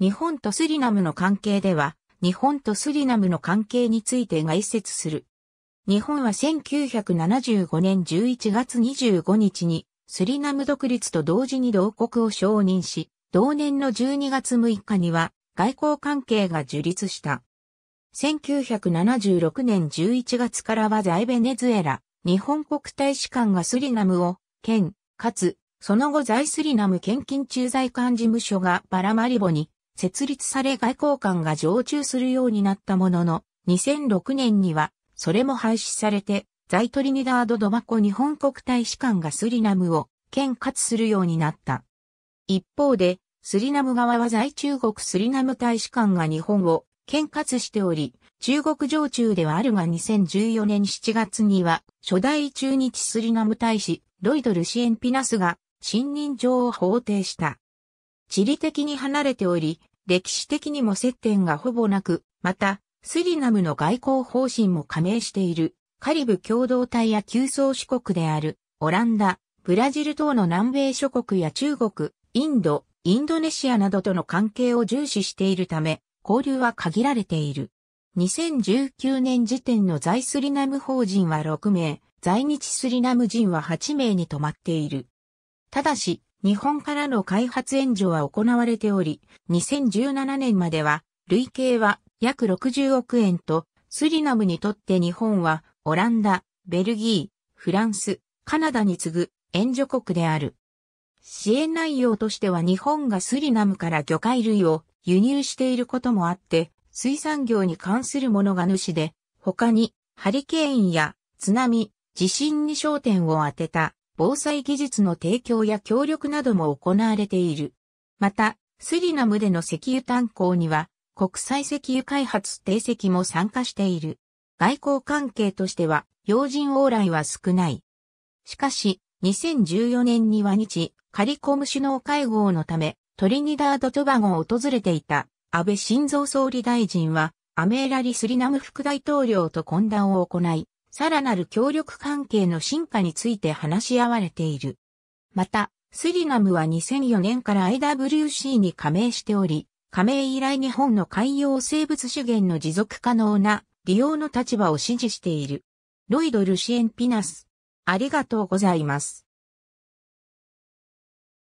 日本とスリナムの関係では、日本とスリナムの関係について概説する。日本は1975年11月25日に、スリナム独立と同時に同国を承認し、同年の12月6日には、外交関係が樹立した。1976年11月からは在ベネズエラ、日本国大使館がスリナムを、県、かつ、その後在スリナム献金駐在官事務所がバラマリボに設立され外交官が常駐するようになったものの、2006年には、それも廃止されて、在トリニダード・ドバコ日本国大使館がスリナムを兼轄するようになった。一方で、スリナム側は在中国スリナム大使館が日本を兼轄しており、中国常駐ではあるが2014年7月には、初代中日スリナム大使、ロイド・ルシエン・ピナスが、信任状を法定した。地理的に離れており、歴史的にも接点がほぼなく、また、スリナムの外交方針も加盟している、カリブ共同体や旧宗主国である、オランダ、ブラジル等の南米諸国や中国、インド、インドネシアなどとの関係を重視しているため、交流は限られている。2019年時点の在スリナム法人は6名、在日スリナム人は8名に止まっている。ただし、日本からの開発援助は行われており、2017年までは、累計は約60億円と、スリナムにとって日本は、オランダ、ベルギー、フランス、カナダに次ぐ援助国である。支援内容としては日本がスリナムから魚介類を輸入していることもあって、水産業に関するものが主で、他にハリケーンや津波、地震に焦点を当てた防災技術の提供や協力なども行われている。また、スリナムでの石油炭鉱には、国際石油開発定石も参加している。外交関係としては、要人往来は少ない。しかし、2014年には日、カリコム首脳会合のため、トリニダード・トバゴを訪れていた、安倍晋三総理大臣は、アメーラリ・スリナム副大統領と懇談を行い、さらなる協力関係の進化について話し合われている。また、スリナムは2004年から IWC に加盟しており、加盟以来日本の海洋生物資源の持続可能な利用の立場を支持している。ロイド・ルシエン・ピナス。ありがとうございます。